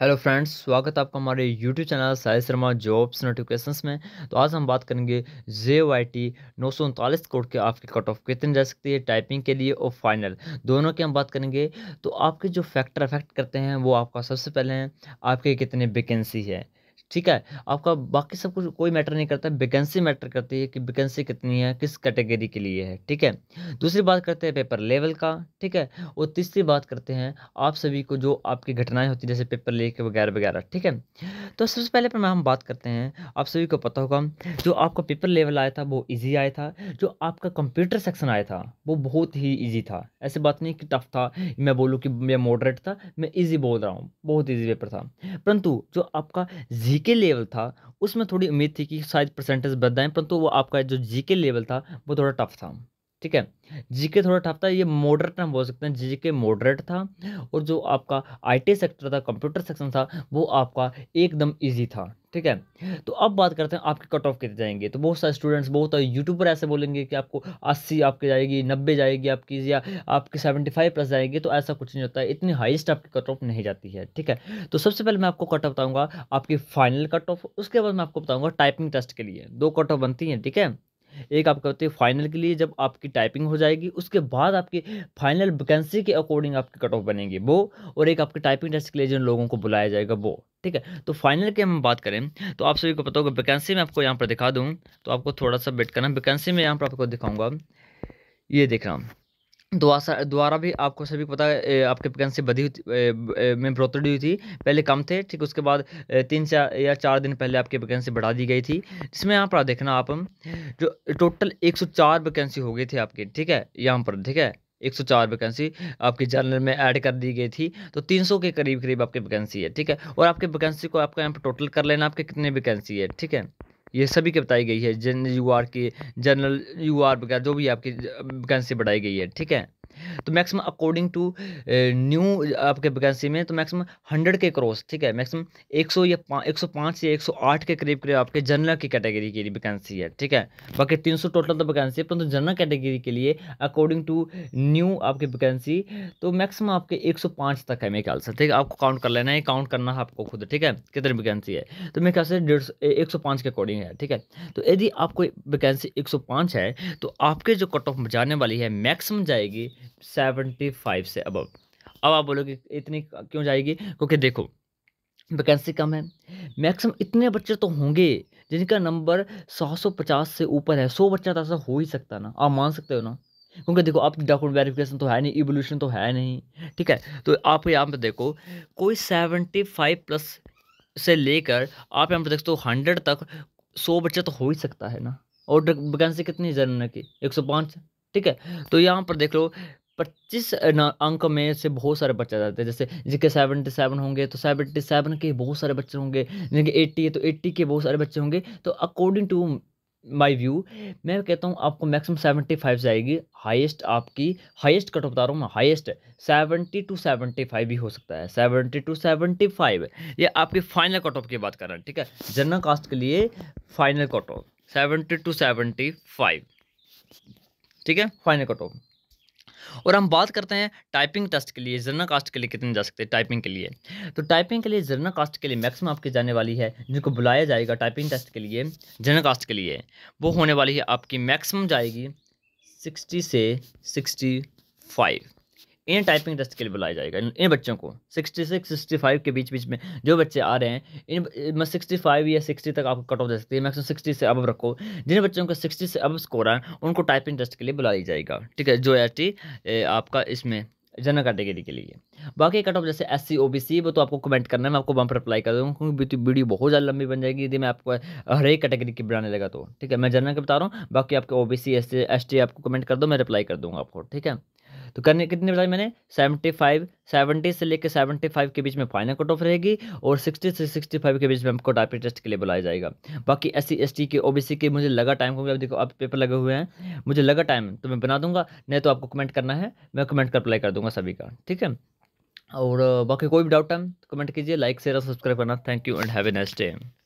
hello friends स्वागत है आपका हमारे YouTube channel Sai Sharma jobs notifications में तो आज हम बात करेंगे जे वाई टी नौ सौ उनतालीस के आपकी कट ऑफ कितनी जा सकती है टाइपिंग के लिए और फाइनल दोनों की हम बात करेंगे तो आपके जो फैक्टर अफेक्ट करते हैं वो आपका सबसे पहले हैं आपके कितने वैकेंसी है ठीक है आपका बाकी सब कुछ कोई मैटर नहीं करता वैकेंसी मैटर करती है कि वैकेंसी कितनी है किस कैटेगरी के लिए है ठीक है दूसरी बात करते हैं पेपर लेवल का ठीक है और तीसरी बात करते हैं आप सभी को जो आपकी घटनाएं होती है जैसे पेपर लेक वगैरह वगैरह ठीक है तो सबसे पहले पर हम बात करते हैं आप सभी को पता होगा जो आपका पेपर लेवल आया था वो ईजी आया था जो आपका कंप्यूटर सेक्शन आया था वो बहुत ही ईजी था ऐसी बात नहीं कि टफ था मैं बोलूँ कि मैं मॉडरेट था मैं ईजी बोल रहा हूँ बहुत ईजी पेपर था परंतु जो आपका जी जीके लेवल था उसमें थोड़ी उम्मीद थी कि शायद परसेंटेज बढ़ जाए परंतु वो आपका जो जीके लेवल था वो थोड़ा टफ था ठीक है जीके थोड़ा टफ था ये मॉडरेट हम बोल सकते हैं जीके मॉडरेट था और जो आपका आईटी सेक्टर था कंप्यूटर सेक्शन था वो आपका एकदम इजी था ठीक है तो अब बात करते हैं आपके कट ऑफ कितने जाएंगे तो बहुत सारे स्टूडेंट्स बहुत सारे यूट्यूबर ऐसे बोलेंगे कि आपको अस्सी आपके जाएगी नब्बे जाएगी आपकी या आपके सेवेंटी फाइव प्लस जाएगी तो ऐसा कुछ नहीं होता है इतनी हाइस्ट आपकी कट ऑफ नहीं जाती है ठीक है तो सबसे पहले मैं आपको कट ऑफ बताऊँगा आपकी फाइनल कट ऑफ उसके बाद मैं आपको बताऊँगा टाइपिंग टेस्ट के लिए दो कट ऑफ बनती हैं ठीक है एक आपका होती है फाइनल के लिए जब आपकी टाइपिंग हो जाएगी उसके बाद आपकी फाइनल वैकेंसी के अकॉर्डिंग आपकी कट ऑफ बनेगी वो और एक आपके टाइपिंग टेस्ट के लिए जिन लोगों को बुलाया जाएगा वो ठीक है तो फाइनल की हम बात करें तो आप सभी को पता होगा वैकेंसी में आपको यहाँ पर दिखा दूँ तो आपको थोड़ा सा वेट करना वैकेंसी में यहाँ पर आपको दिखाऊँगा ये देख रहा हूँ द्वारा द्वारा भी आपको सभी पता है आपके वैकेंसी बढ़ी में बढ़ोतरी हुई थी पहले कम थे ठीक उसके बाद तीन चार या चार दिन पहले आपकी वैकेंसी बढ़ा दी गई थी जिसमें यहाँ पर देखना आप जो टोटल 104 वैकेंसी हो गई थी आपकी ठीक है यहाँ पर ठीक है 104 वैकेंसी आपकी जर्नल में ऐड कर दी गई थी तो 300 के करीब करीब आपकी वैकेंसी है ठीक है और आपकी वैकेंसी को आपका यहाँ पर टोटल कर लेना आपके कितने वैकेंसी है ठीक है ये सभी की बताई गई है जनरल यू आर की जनरल यू आर वगैरह जो भी आपकी वैकेंसी बढ़ाई गई है ठीक है तो मैक्सिमम अकॉर्डिंग टू न्यू आपके वैकेंसी में तो मैक्सिमम हंड्रेड के क्रॉस ठीक है मैक्सिमम एक सौ या एक सौ पाँच या एक सौ आठ के करीब करीब आपके जनरल की कैटेगरी के लिए वैकेंसी है ठीक है बाकी तीन सौ टोटल तो वैकेंसी है परंतु जनरल कैटेगरी के लिए अकॉर्डिंग टू न्यू आपकी वैकेंसी तो मैक्सिमम आपके एक सौ पाँच तक है मेरे ख्याल से ठीक है आपको काउंट कर लेना है काउंट करना है आपको खुद ठीक है कितनी वैकेंसी है तो मेरे ख्याल से डेढ़ सौ एक सौ पाँच के अकॉर्डिंग है ठीक है तो यदि आपको वैकेंसी एक सौ पाँच है तो आपके जो कट ऑफ जाने वाली है मैक्सिमम जाएगी सेवेंटी फाइव से अबव अब आप बोलोगे इतनी क्यों जाएगी क्योंकि देखो वैकेंसी कम है मैक्सिमम इतने बच्चे तो होंगे जिनका नंबर सात सौ पचास से ऊपर है सौ बच्चा तो ऐसा हो ही सकता ना आप मान सकते हो ना क्योंकि देखो आप डॉक्यूमेंट वेरिफिकेशन तो है नहीं इवोल्यूशन तो है नहीं ठीक है तो आप यहाँ पे देखो कोई सेवेंटी फाइव प्लस से लेकर आप यहाँ पे देखते हो हंड्रेड तक सौ बच्चा तो हो ही सकता है ना और वैकेंसी कितनी जनरल की एक सौ पाँच ठीक है तो यहाँ पर देख लो पच्चीस अंक में से बहुत सारे बच्चे जाते हैं जैसे जिनके सेवेंटी सेवन होंगे तो सेवेंटी सेवन के बहुत सारे बच्चे होंगे जिनके एट्टी है तो एट्टी के बहुत सारे बच्चे होंगे तो अकॉर्डिंग टू माई व्यू मैं कहता हूँ आपको मैक्सिमम सेवेंटी फाइव जाएगी हाइस्ट आपकी हाइस्ट कट ऑफ बता रहा हूँ मैं highest seventy two seventy five भी हो सकता है सेवेंटी टू सेवेंटी फाइव ये आपकी फाइनल कट ऑफ की बात कर रहे हैं ठीक है जनरल कास्ट के लिए final cut off seventy two seventy five ठीक है फाइनल कट ऑफ और हम बात करते हैं टाइपिंग टेस्ट के लिए जरना कास्ट के लिए कितने जा सकते हैं टाइपिंग के लिए तो टाइपिंग के लिए जरना कास्ट के लिए मैक्सिमम आपकी जाने वाली है जिनको बुलाया जाएगा टाइपिंग टेस्ट के लिए जरना कास्ट के लिए वो होने वाली है आपकी मैक्सिमम जाएगी सिक्सटी से सिक्सटी फाइव इन टाइपिंग टेस्ट के लिए बुलाया जाएगा इन बच्चों को 66 65 के बीच बीच में जो बच्चे आ रहे हैं इन मैं सिक्सटी फाइव या 60 तक आपको कट ऑफ दे सकती है मैक्सिमम 60 से अब रखो जिन बच्चों का 60 से अब स्कोर आए उनको टाइपिंग टेस्ट के लिए बुलाया जाएगा ठीक है जो एस आपका इसमें जनरल कैटेगरी के लिए बाकी कट ऑफ जैसे S C O B C वो तो आपको कमेंट करना है मैं आपको वहाँ पर अप्लाई कर दूँगा क्योंकि वीडियो बहुत ज़्यादा लंबी बन जाएगी यदि मैं आपको हर एक कैटेगरी की बनाने लगा तो ठीक है मैं जनरल के बता रहा हूँ बाकी आपके O B C S T आपको कमेंट कर दो मैं रिप्लाई कर दूँगा आपको ठीक है तो करने कितने बताया मैंने सेवेंटी फाइव सेवेंटी से लेकर सेवेंटी फाइव के बीच में फाइनल कट ऑफ रहेगी और सिक्सटी से सिक्सटी फाइव के बीच में आपको टाइपिंग टेस्ट के लिए बुलाया जाएगा बाकी एस सी एस टी के ओ बी सी के मुझे लगा टाइम क्योंकि अब देखो आप पेपर लगे हुए हैं मुझे लगा टाइम तो मैं बना दूंगा नहीं तो आपको कमेंट करना है मैं कमेंट कर अप्लाई कर दूंगा सभी का ठीक है और बाकी कोई भी डाउट है कमेंट कीजिए लाइक शेयर और सब्सक्राइब करना thank you and have a next day